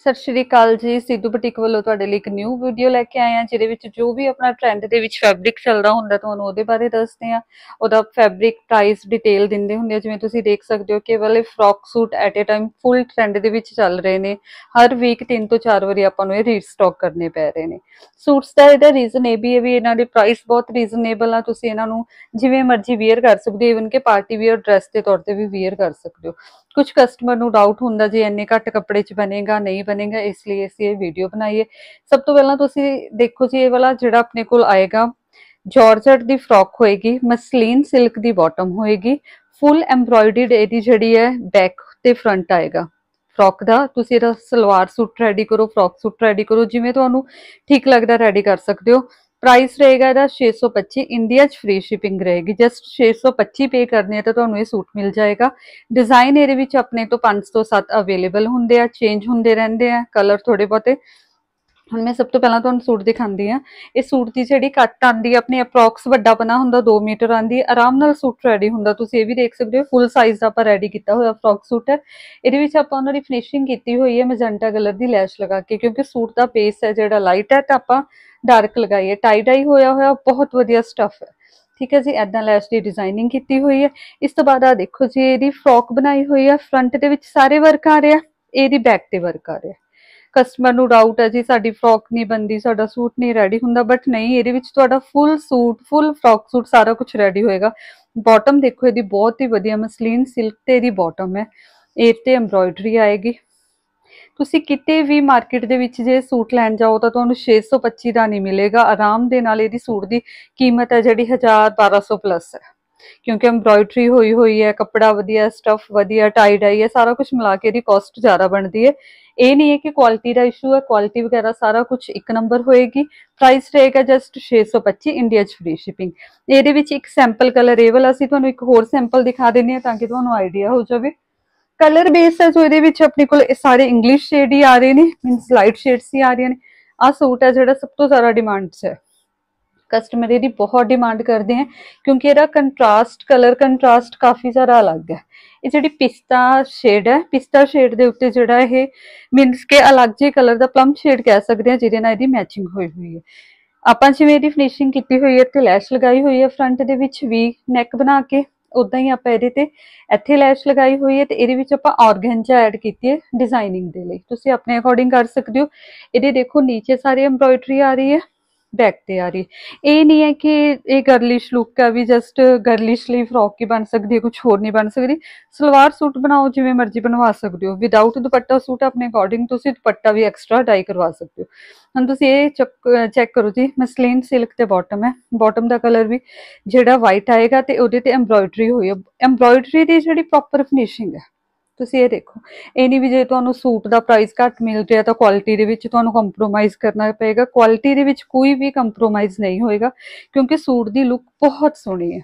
ਸਤਿ ਸ਼੍ਰੀ ਅਕਾਲ ਜੀ ਸਿੱਧੂ ਬਟਿਕ ਵੱਲੋਂ ਤੁਹਾਡੇ ਲਈ ਇੱਕ ਨਿਊ ਵੀਡੀਓ ਲੈ ਕੇ ਆਏ ਆ ਜਿਹਦੇ ਵਿੱਚ ਜੋ ਵੀ ਆਪਣਾ ਟ੍ਰੈਂਡ ਦੇ ਵਿੱਚ ਫੈਬਰਿਕ ਚੱਲਦਾ ਹੁੰਦਾ ਤੁਹਾਨੂੰ ਉਹਦੇ ਬਾਰੇ ਦੱਸਦੇ ਆ ਉਹਦਾ ਫੈਬਰਿਕ ਪ੍ਰਾਈਸ ਡਿਟੇਲ ਦਿੰਦੇ ਹੁੰਦੇ ਆ ਜਿਵੇਂ ਤੁਸੀਂ ਦੇਖ ਸਕਦੇ ਹੋ ਕਿ ਵਾਲੇ frock suit at a time full trend ਦੇ ਵਿੱਚ ਚੱਲ ਰਹੇ ਨੇ ਹਰ ਵੀਕ 3 ਤੋਂ 4 ਵਾਰੀ ਆਪਾਂ ਨੂੰ ਇਹ ਰੀਸਟਾਕ ਕਰਨੇ ਪੈ ਰਹੇ ਨੇ ਸੂਟਸ ਦਾ ਇਹਦਾ ਰੀਜ਼ਨ ਇਹ ਵੀ ਹੈ ਵੀ ਇਹਨਾਂ ਦੇ ਪ੍ਰਾਈਸ ਬਹੁਤ ਰੀਜ਼ਨੇਬਲ ਆ ਤੁਸੀਂ ਇਹਨਾਂ ਨੂੰ ਜਿਵੇਂ ਮਰਜ਼ੀ ਵੇਅਰ ਕਰ ਸਕਦੇ ਹੋ ਇਵਨ ਕਿ ਪਾਰਟੀ ਵੇਅਰ ਡਰੈਸ ਦੇ ਤੌਰ ਤੇ ਵੀ ਵੇਅਰ ਕਰ ਸਕਦੇ ਹੋ ਕੁਝ ਕਸਟਮਰ ਨੂੰ ਡਾਊਟ ਹੁੰਦਾ ਜੀ ਇੰਨੇ ਘੱਟ ਕੱਪੜੇ 'ਚ ਬਣੇਗਾ ਨਹੀਂ ਬਣੇਗਾ ਇਸ ਲਈ ਅਸੀਂ ਇਹ ਵੀਡੀਓ ਬਣਾਈਏ ਸਭ ਤੋਂ ਪਹਿਲਾਂ ਤੁਸੀਂ ਦੇਖੋ ਜੀ ਇਹ ਵਾਲਾ ਜਿਹੜਾ ਆਪਣੇ ਕੋਲ ਆਏਗਾ ਜਾਰਜਟ ਦੀ ਫਰੋਕ ਹੋਏਗੀ ਮਸਲੀਨ ਸਿਲਕ ਦੀ ਬਾਟਮ ਹੋਏਗੀ ਫੁੱਲ ਐਮਬ੍ਰੋਇਡਰਡ ਇਹਦੀ ਜਿਹੜੀ ਹੈ ਬੈਕ ਤੇ ਫਰੰਟ ਆਏਗਾ ਫਰੋਕ ਦਾ ਤੁਸੀਂ ਇਹਦਾ ਸਲਵਾਰ ਸੂਟ ਰੈਡੀ ਕਰੋ ਫਰੋਕ ਸੂਟ ਰੈਡੀ ਕਰੋ ਜਿਵੇਂ ਤੁਹਾਨੂੰ ਠੀਕ ਲੱਗਦਾ ਰੈਡੀ ਕਰ ਸਕਦੇ ਹੋ ਪ੍ਰਾਈਸ ਰਹੇਗਾ ਇਹਦਾ 625 ਇੰਡੀਆ 'ਚ ਫ੍ਰੀ ਸ਼ਿਪਿੰਗ ਰਹੇਗੀ ਜਸਟ 625 ਪੇ ਕਰਨੇ ਤਾਂ ਤੁਹਾਨੂੰ ਇਹ ਸੂਟ ਮਿਲ ਜਾਏਗਾ ਡਿਜ਼ਾਈਨ ਇਹਦੇ ਵਿੱਚ ਆਪਣੇ ਤੋਂ 5 ਤੋਂ 7 ਅਵੇਲੇਬਲ ਹੁੰਦੇ ਆ ਚੇਂਜ ਹੁੰਦੇ ਰਹਿੰਦੇ ਆ ਕਲਰ ਥੋੜੇ ਬਹੁਤੇ ਹੁਣ ਮੈਂ ਸਭ ਤੋਂ ਪਹਿਲਾਂ ਤੁਹਾਨੂੰ ਸੂਟ ਦਿਖਾਉਂਦੀ ਆ ਇਹ ਸੂਟ ਦੀ ਜਿਹੜੀ ਕੱਟ ਆਂਦੀ ਆ ਆਪਣੇ ਅਪਰੋਕਸ ਵੱਡਾ ਬਣਾ ਹੁੰਦਾ 2 ਮੀਟਰ ਆਂਦੀ ਆਰਾਮ ਨਾਲ ਸੂਟ ਰੈਡੀ ਹੁੰਦਾ ਤੁਸੀਂ ਇਹ ਵੀ ਦੇਖ ਸਕਦੇ ਹੋ ਫੁੱਲ ਸਾਈਜ਼ ਦਾ ਆਪਾਂ ਰੈਡੀ ਕੀਤਾ ਹੋਇਆ ਫਰੋਕ ਸੂਟ ਹੈ ਇਹਦੇ ਵਿੱਚ ਆਪਾਂ ਉਹਨਾਂ ਦੀ ਫਿਨਿਸ਼ਿੰਗ ਕੀਤੀ ਹੋਈ ਹੈ ਮੈਜੈਂਟਾ ਕਲਰ ਦੀ ਲੈਸ਼ ਲਗਾ ਕੇ ਕਿਉਂਕਿ ਸੂਟ ਦਾ ਬੇਸ ਹੈ ਜਿਹੜਾ ਲਾਈਟ ਹੈ ਤਾਂ ਆਪਾਂ ਡਾਰਕ ਲਗਾਈਏ ਟਾਈ ਡਾਈ ਹੋਇਆ ਹੋਇਆ ਬਹੁਤ ਵਧੀਆ ਸਟੱਫ ਹੈ ਠੀਕ ਹੈ ਜੀ ਐਦਾਂ ਲੈਸ਼ ਦੀ ਡਿਜ਼ਾਈਨਿੰਗ ਕੀਤੀ ਹੋਈ ਹੈ ਇਸ ਤੋਂ ਬਾਅਦ ਆ ਦੇਖੋ ਜੀ ਇਹਦੀ ਫਰੋਕ ਬਣਾਈ ਹੋਈ ਹੈ ਫਰੰਟ ਦੇ ਵਿੱਚ ਸਾਰੇ ਵਰਕ ਆ ਰਿਹਾ ਇਹਦੀ ਬੈਕ ਤੇ ਵਰਕ ਆ ਰਿਹਾ ਕਸਟਮਰ ਨੂੰ ਡਾਊਟ ਹੈ ਜੀ ਸਾਡੀ ਫਰੋਕ ਨਹੀਂ ਬੰਦੀ ਸਾਡਾ ਸੂਟ ਨਹੀਂ ਰੈਡੀ ਹੁੰਦਾ ਬਟ ਨਹੀਂ ਇਹਦੇ ਵਿੱਚ ਤੁਹਾਡਾ full suit full frock suit ਸਾਰਾ ਕੁਝ ਰੈਡੀ ਹੋਏਗਾ ਬਾਟਮ ਦੇਖੋ ਇਹਦੀ ਬਹੁਤ ਹੀ ਵਧੀਆ ਮਸਲੀਨ ਸਿਲਕ ਤੇ ਇਹਦੀ ਬਾਟਮ ਹੈ ਇਹ ਤੇ ਐਮਬ੍ਰੋਇਡਰੀ ਆਏਗੀ ਤੁਸੀਂ ਕਿਤੇ ਵੀ ਮਾਰਕੀਟ ਦੇ ਵਿੱਚ ਜੇ ਸੂਟ ਲੈਣ ਜਾਓ ਤਾਂ ਤੁਹਾਨੂੰ 625 ਦਾ ਨਹੀਂ ਮਿਲੇਗਾ ਆਰਾਮ ਦੇ ਨਾਲ ਇਹਦੀ ਸੂਟ ਦੀ ਕੀਮਤ ਹੈ ਜਿਹੜੀ 1000 1200 ਪਲੱਸ ਹੈ ਕਿਉਂਕਿ ਐਮਬ੍ਰੋਇਡਰੀ ਹੋਈ ਹੋਈ ਹੈ ਕੱਪੜਾ ਵਧੀਆ ਸਟਫ ਵਧੀਆ ਟਾਈ ਡਾਈ ਹੈ ਸਾਰਾ ਕੁਝ ਮਿਲਾ ਕੇ ਇਹਦੀ ਕਾਸਟ ਜ਼ਿਆਦਾ ਬਣਦੀ ਹੈ ਇਹ ਨਹੀਂ ਹੈ ਕਿ ਕੁਆਲਿਟੀ ਦਾ ਇਸ਼ੂ ਹੈ ਕੁਆਲਿਟੀ ਵਗੈਰਾ ਸਾਰਾ ਕੁਝ ਇੱਕ ਨੰਬਰ ਹੋਏਗੀ ਪ੍ਰਾਈਸ ਰਹੇਗਾ ਜਸਟ 625 ਇੰਡੀਆ ਚ ਫ੍ਰੀ ਸ਼ਿਪਿੰਗ ਇਹਦੇ ਵਿੱਚ ਇੱਕ ਸੈਂਪਲ ਕਲਰ ਇਹ ਵਾਲਾ ਅਸੀਂ ਤੁਹਾਨੂੰ ਇੱਕ ਹੋਰ ਸੈਂਪਲ ਦਿਖਾ ਦਿੰਨੇ ਆ ਤਾਂ ਕਿ ਤੁਹਾਨੂੰ ਆਈਡੀਆ ਹੋ ਜਾਵੇ ਕਲਰ ਬੇਸ ਹੈ ਜੋ ਇਹਦੇ ਵਿੱਚ ਆਪਣੇ ਕੋਲ ਇਹ ਸਾਰੇ ਇੰਗਲਿਸ਼ ਸ਼ੇਡ ਹੀ ਆ ਰਹੇ ਨੇ ਮੀਨਸ ਲਾਈਟ ਸ਼ੇਡਸ ਹੀ ਆ ਰਹੀਆਂ ਨੇ ਆ ਸੂਟ ਹੈ ਜਿਹੜਾ ਸਭ ਤੋਂ ਜ਼ਿਆਦਾ ਡਿਮਾਂਡਸ ਹੈ ਕਸਟਮਰ ਇਹਦੀ ਬਹੁਤ ਡਿਮਾਂਡ ਕਰਦੇ ਆ ਕਿਉਂਕਿ ਇਹਦਾ ਕੰਟਰਾਸਟ ਕਲਰ ਕੰਟਰਾਸਟ ਕਾਫੀ ਜ਼ਿਆਦਾ ਅਲੱਗ ਹੈ ਇਹ ਜਿਹੜੀ ਪਿਸਤਾ ਸ਼ੇਡ ਹੈ ਪਿਸਤਾ ਸ਼ੇਡ ਦੇ ਉੱਤੇ ਜਿਹੜਾ ਇਹ ਮੀਨਸ ਕਿ ਅਲੱਗ ਜੇ ਕਲਰ ਦਾ ਪਲਮ ਸ਼ੇਡ ਕਹਿ ਸਕਦੇ ਆ ਜਿਹਦੇ ਨਾਲ ਇਹਦੀ ਮੈਚਿੰਗ ਹੋਈ ਹੋਈ ਹੈ ਆਪਾਂ ਜਿਵੇਂ ਇਹਦੀ ਫਿਨਿਸ਼ਿੰਗ ਕੀਤੀ ਹੋਈ ਹੈ ਤੇ ਲੈਸ਼ ਲਗਾਈ ਹੋਈ ਹੈ ਫਰੰਟ ਦੇ ਵਿੱਚ ਵੀ ਨੈਕ ਬਣਾ ਕੇ ਉਦਾਂ ਹੀ ਆਪਾਂ ਇਹਦੇ ਤੇ ਇੱਥੇ ਲੈਸ਼ ਲਗਾਈ ਹੋਈ ਹੈ ਤੇ ਇਹਦੇ ਵਿੱਚ ਆਪਾਂ ਔਰਗੈਂਜਾ ਐਡ ਕੀਤੀ ਹੈ ਡਿਜ਼ਾਈਨਿੰਗ ਦੇ ਲਈ ਤੁਸੀਂ ਆਪਣੇ ਅਕੋਰਡਿੰਗ ਕਰ ਸਕਦੇ ਹੋ ਇਹਦੇ ਦੇਖੋ ਨੀਚੇ ਸਾਰੇ ਐਮਬ੍ਰੋਇਡਰੀ ਆ ਰਹੀ ਹੈ ਤੇ ਆ ਰਹੀ ਇਹ ਨਹੀਂ ਹੈ ਕਿ ਇਹ ਗਰਲਿਸ਼ ਲੁੱਕ का ਵੀ ਜਸਟ ਗਰਲਿਸ਼ ਲਈ ਫਰੋਕ ਕੀ ਬਣ ਸਕਦੀ ਹੈ ਕੁਝ ਹੋਰ ਨਹੀਂ ਬਣ ਸਕਦੀ ਸਲਵਾਰ ਸੂਟ ਬਣਾਓ ਜਿਵੇਂ ਮਰਜ਼ੀ ਬਣਵਾ ਸਕਦੇ ਹੋ ਵਿਦਆਊਟ ਦੁਪੱਟਾ ਸੂਟ ਆਪਣੇ ਅਕੋਰਡਿੰਗ ਤੁਸੀਂ ਦੁਪੱਟਾ ਵੀ ਐਕਸਟਰਾ ਡਾਈ ਕਰਵਾ ਸਕਦੇ ਹੋ ਹੁਣ ਤੁਸੀਂ ਇਹ ਚੈੱਕ ਕਰੋ ਜੀ ਮਸਲੀਨ ਸਿਲਕ ਤੇ ਬਾਟਮ ਹੈ ਬਾਟਮ ਦਾ ਕਲਰ ਵੀ ਜਿਹੜਾ ਵਾਈਟ ਆਏਗਾ ਤੇ ਉਹਦੇ ਤੇ ਐਮਬ੍ਰੋਇਡਰੀ ਹੋਈ ਹੈ ਐਮਬ੍ਰੋਇਡਰੀ ਦੀ ਜਿਹੜੀ ਪ੍ਰੋਪਰ ਫਿਨਿਸ਼ਿੰਗ ਹੈ ਤੁਸੀਂ ਇਹ ਦੇਖੋ ਇਹ ਨਹੀਂ ਵੀ ਜੇ ਤੁਹਾਨੂੰ ਸੂਟ ਦਾ ਪ੍ਰਾਈਸ ਘੱਟ ਮਿਲ ਜਾਏ ਤਾਂ ਕੁਆਲਿਟੀ ਦੇ ਵਿੱਚ ਤੁਹਾਨੂੰ ਕੰਪਰੋਮਾਈਜ਼ ਕਰਨਾ ਪਏਗਾ ਕੁਆਲਿਟੀ ਦੇ ਵਿੱਚ ਕੋਈ ਵੀ ਕੰਪਰੋਮਾਈਜ਼ ਨਹੀਂ ਹੋਏਗਾ ਕਿਉਂਕਿ ਸੂਟ ਦੀ ਲੁੱਕ ਬਹੁਤ ਸੋਹਣੀ ਹੈ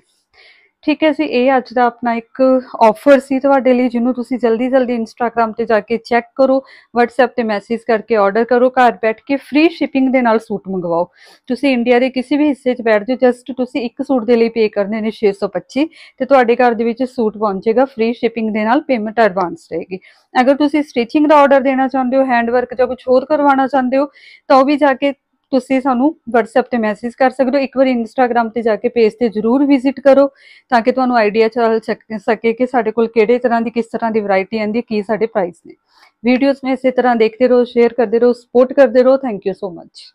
ਠੀਕ ਹੈ ਜੀ ਇਹ ਅੱਜ ਦਾ ਆਪਣਾ ਇੱਕ ਆਫਰ ਸੀ ਤੁਹਾਡੇ ਲਈ ਜਿਹਨੂੰ ਤੁਸੀਂ ਜਲਦੀ ਜਲਦੀ ਇੰਸਟਾਗ੍ਰam ਤੇ ਜਾ ਕੇ ਚੈੱਕ ਕਰੋ WhatsApp ਤੇ ਮੈਸੇਜ ਕਰਕੇ ਆਰਡਰ ਕਰੋ ਘਰ ਬੈਠ ਕੇ ਫ੍ਰੀ ਸ਼ਿਪਿੰਗ ਦੇ ਨਾਲ ਸੂਟ ਮੰਗਵਾਓ ਤੁਸੀਂ ਇੰਡੀਆ ਦੇ ਕਿਸੇ ਵੀ ਹਿੱਸੇ 'ਚ ਬੈਠ ਜਾਓ ਜਸਟ ਤੁਸੀਂ ਇੱਕ ਸੂਟ ਦੇ ਲਈ ਪੇ ਕਰਨੇ ਨੇ 625 ਤੇ ਤੁਹਾਡੇ ਘਰ ਦੇ ਵਿੱਚ ਸੂਟ ਪਹੁੰਚੇਗਾ ਫ੍ਰੀ ਸ਼ਿਪਿੰਗ ਦੇ ਨਾਲ ਪੇਮੈਂਟ ਐਡਵਾਂਸ ਰਹੇਗੀ ਅਗਰ ਤੁਸੀਂ ਸਟਿਚਿੰਗ ਦਾ ਆਰਡਰ ਦੇਣਾ ਚਾਹੁੰਦੇ ਹੋ ਹੈਂਡ ਵਰਕ ਜਾਂ ਕੁਝ ਹੋਰ ਕਰਵਾਉਣਾ ਚਾਹੁੰਦੇ ਹੋ ਤਾਂ ਉਹ ਵੀ ਜਾ ਕੇ ਤੁਸੀਂ ਸਾਨੂੰ WhatsApp ਤੇ ਮੈਸੇਜ ਕਰ ਸਕਦੇ ਹੋ ਇੱਕ ਵਾਰ Instagram ਤੇ ਜਾ ਕੇ ਪੇਜ ਤੇ ਜਰੂਰ ਵਿਜ਼ਿਟ ਕਰੋ ਤਾਂ ਕਿ ਤੁਹਾਨੂੰ ਆਈਡੀਆ ਚੱਲ ਸਕੇ ਕਿ ਸਾਡੇ ਕੋਲ ਕਿਹੜੇ ਤਰ੍ਹਾਂ ਦੀ ਕਿਸ ਤਰ੍ਹਾਂ ਦੀ ਵੈਰਾਈਟੀ ਆਂਦੀ ਕੀ ਸਾਡੇ ਪ੍ਰਾਈਸ ਨੇ ਵੀਡੀਓਜ਼ ਨੂੰ ਇਸੇ ਤਰ੍ਹਾਂ ਦੇਖਦੇ ਰਹੋ ਸ਼ੇਅਰ ਕਰਦੇ ਰਹੋ ਸਪੋਰਟ ਕਰਦੇ ਰਹੋ ਥੈਂਕ ਯੂ ਸੋ ਮੱਚ